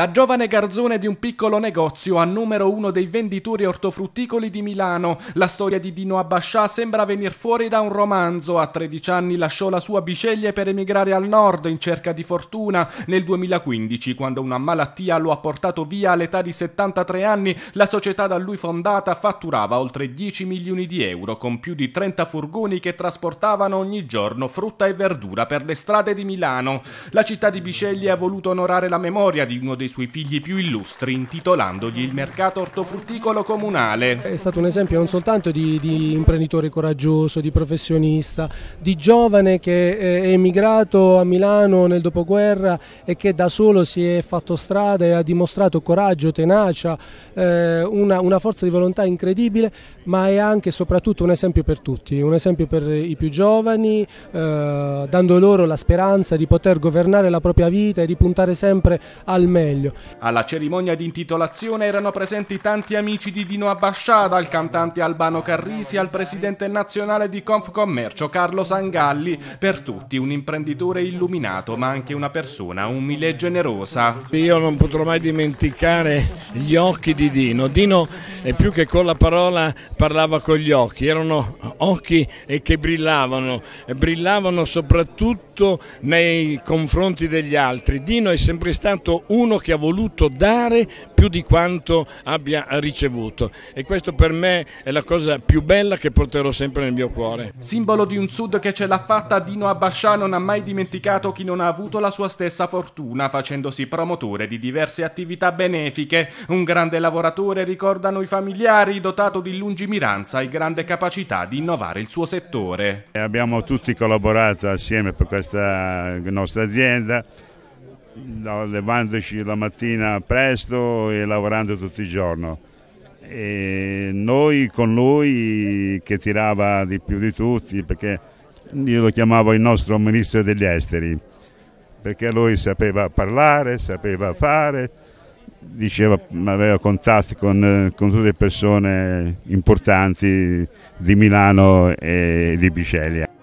Da giovane garzone di un piccolo negozio a numero uno dei venditori ortofrutticoli di Milano, la storia di Dino Abascià sembra venir fuori da un romanzo. A 13 anni lasciò la sua biceglie per emigrare al nord in cerca di fortuna. Nel 2015, quando una malattia lo ha portato via all'età di 73 anni, la società da lui fondata fatturava oltre 10 milioni di euro con più di 30 furgoni che trasportavano ogni giorno frutta e verdura per le strade di Milano. La città di Biceglie ha voluto onorare la memoria di uno dei suoi figli più illustri intitolandogli il mercato ortofrutticolo comunale. È stato un esempio non soltanto di, di imprenditore coraggioso, di professionista, di giovane che eh, è emigrato a Milano nel dopoguerra e che da solo si è fatto strada e ha dimostrato coraggio, tenacia, eh, una, una forza di volontà incredibile, ma è anche e soprattutto un esempio per tutti, un esempio per i più giovani, eh, dando loro la speranza di poter governare la propria vita e di puntare sempre al meglio meglio. Alla cerimonia di intitolazione erano presenti tanti amici di Dino Abbasciada, al cantante Albano Carrisi, al presidente nazionale di Confcommercio Carlo Sangalli, per tutti un imprenditore illuminato ma anche una persona umile e generosa. Io non potrò mai dimenticare gli occhi di Dino. Dino eh, più che con la parola parlava con gli occhi, erano occhi eh, che brillavano, eh, brillavano soprattutto nei confronti degli altri. Dino è sempre stato uno che ha voluto dare più di quanto abbia ricevuto e questo per me è la cosa più bella che porterò sempre nel mio cuore. Simbolo di un sud che ce l'ha fatta, Dino Abascià non ha mai dimenticato chi non ha avuto la sua stessa fortuna facendosi promotore di diverse attività benefiche. Un grande lavoratore, ricordano i familiari, dotato di lungimiranza e grande capacità di innovare il suo settore. Abbiamo tutti collaborato assieme per questa nostra azienda levandoci la mattina presto e lavorando tutto il giorno. E noi con lui che tirava di più di tutti, perché io lo chiamavo il nostro ministro degli esteri, perché lui sapeva parlare, sapeva fare, diceva, aveva contatti con, con tutte le persone importanti di Milano e di Bicelia.